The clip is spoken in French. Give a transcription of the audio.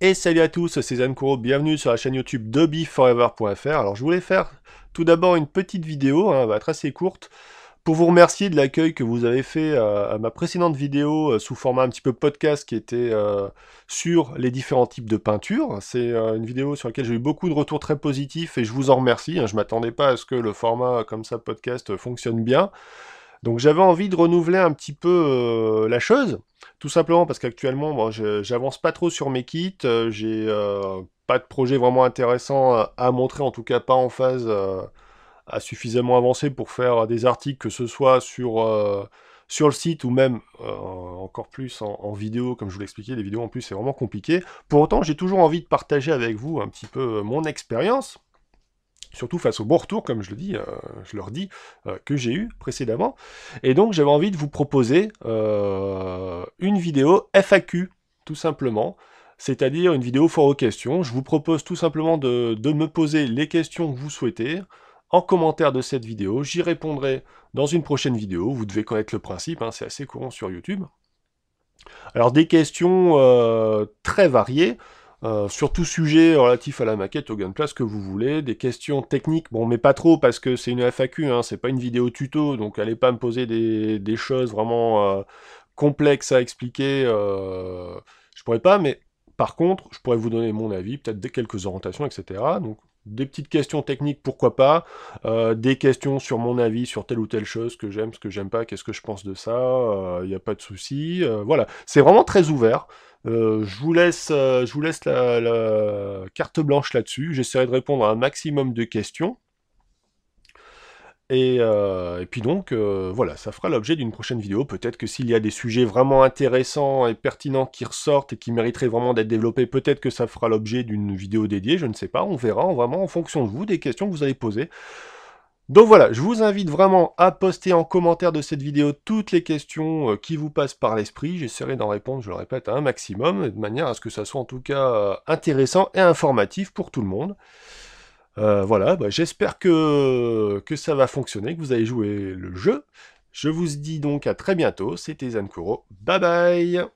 Et salut à tous, c'est Zane bienvenue sur la chaîne YouTube d'ObiForever.fr Alors je voulais faire tout d'abord une petite vidéo, hein, va bah, être assez courte, pour vous remercier de l'accueil que vous avez fait euh, à, ma précédente vidéo euh, sous format un petit peu podcast qui était euh, sur les différents types de peintures. C'est une vidéo sur laquelle j'ai eu beaucoup de retours très positifs et je vous en remercie. je hein. je m'attendais pas à ce que le format comme ça podcast fonctionne bien. Donc j'avais envie de renouveler un petit peu euh, la chose, tout simplement parce qu'actuellement, bon, j'avance pas trop sur mes kits, euh, j'ai euh, pas de projet vraiment intéressant à, montrer, en tout cas pas en phase à suffisamment avancée pour faire des articles, que ce soit sur, sur le site ou même encore plus en, en, vidéo, comme je vous l'expliquais, les vidéos en plus c'est vraiment compliqué. Pour autant, j'ai toujours envie de partager avec vous un petit peu mon expérience surtout face au bon retour, comme je le dis, euh, je leur dis, euh, que j'ai eu précédemment. Et donc j'avais envie de vous proposer euh, une vidéo FAQ, tout simplement. C'est-à-dire une vidéo fort aux questions. Je vous propose tout simplement de, me poser les questions que vous souhaitez en commentaire de cette vidéo. J'y répondrai dans une prochaine vidéo. Vous devez connaître le principe, hein, c'est assez courant sur YouTube. Alors des questions très variées. Euh, sur tout sujet relatif à la maquette, au gunpla, ce que vous voulez, des questions techniques, bon mais pas trop parce que c'est une FAQ, hein, c'est pas une vidéo tuto, donc allez pas me poser des, choses vraiment euh, complexes à expliquer, euh, je pourrais pas, mais par contre, je pourrais vous donner mon avis, peut-être quelques orientations, etc. Donc des petites questions techniques, pourquoi pas, euh, des questions sur mon avis, sur telle ou telle chose, que j'aime, ce que j'aime pas, qu'est-ce que je pense de ça, il n'y a pas de souci, voilà. C'est vraiment très ouvert, euh, je vous laisse, euh, je vous laisse la, carte blanche là-dessus. J'essaierai de répondre à un maximum de questions. Et, euh, puis donc, voilà, ça fera l'objet d'une prochaine vidéo. Peut-être que s'il y a des sujets vraiment intéressants et pertinents qui ressortent et qui mériteraient vraiment d'être développés, peut-être que ça fera l'objet d'une vidéo dédiée, je ne sais pas, on verra vraiment en fonction de vous, des questions que vous allez poser. Donc voilà, je vous invite vraiment à poster en commentaire de cette vidéo toutes les questions euh, qui vous passent par l'esprit. J'essaierai d'en répondre, je le répète, à un maximum, de manière à ce que ça soit en tout cas euh, intéressant et informatif pour tout le monde. Euh, voilà, bah, j'espère que, que ça va fonctionner, que vous allez jouer le jeu. Je vous dis donc à très bientôt, c'était Zankuro, bye bye